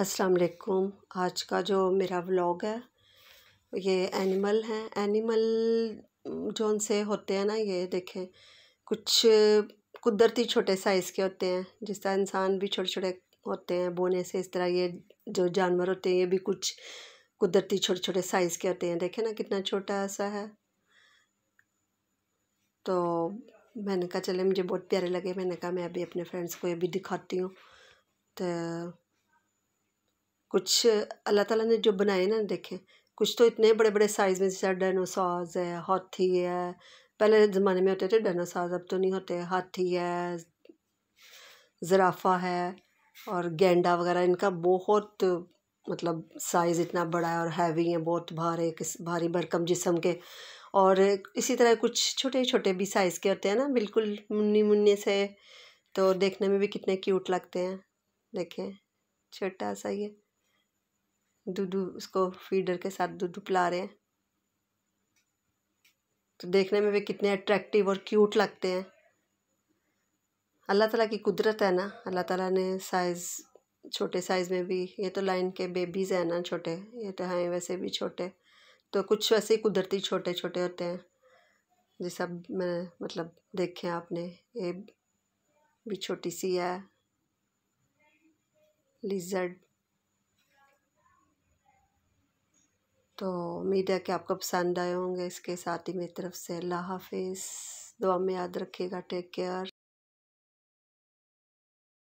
अस्सलाम वालेकुम आज का जो मेरा व्लॉग है ये एनिमल हैं एनिमल जो उनसे होते हैं ना ये देखें कुछ कुदरती छोटे साइज़ के होते हैं जिस तरह इंसान भी छोटे छोटे होते हैं बोने से इस तरह ये जो जानवर होते हैं ये भी कुछ कुदरती छोटे छोटे साइज़ के होते हैं देखें ना कितना छोटा ऐसा है तो मैंने कहा चले मुझे बहुत प्यारे लगे मैंने कहा मैं अभी अपने फ्रेंड्स को ये भी दिखाती हूँ तो कुछ अल्लाह ताला ने जो बनाए ना देखें कुछ तो इतने बड़े बड़े साइज़ में जैसे डायनोसॉर्स है हाथी है पहले ज़माने में होते थे डायनोसॉर्स अब तो नहीं होते हाथी है ज़राफ़ा है और गेंडा वगैरह इनका बहुत मतलब साइज़ इतना बड़ा है और हैवी है बहुत भारे किस भारी भरकम जिसम के और इसी तरह कुछ छोटे छोटे भी साइज़ के होते हैं ना बिल्कुल मुन्नी मुन्ने से तो देखने में भी कितने क्यूट लगते हैं देखें छोटा सा ये दूध उसको फीडर के साथ दूध पिला रहे हैं तो देखने में भी कितने अट्रैक्टिव और क्यूट लगते हैं अल्लाह ताला की कुदरत है ना अल्लाह ताला ने साइज़ छोटे साइज़ में भी ये तो लाइन के बेबीज़ हैं ना छोटे ये तो हैं वैसे भी छोटे तो कुछ वैसे ही कुदरती छोटे छोटे होते हैं जिस सब मैं मतलब देखे आपने ये भी छोटी सी है लिजर्ड तो उम्मीद है कि आपको पसंद आए होंगे इसके साथ ही मेरी तरफ से अल्लाह हाफिज़ दुआ में याद रखिएगा टेक केयर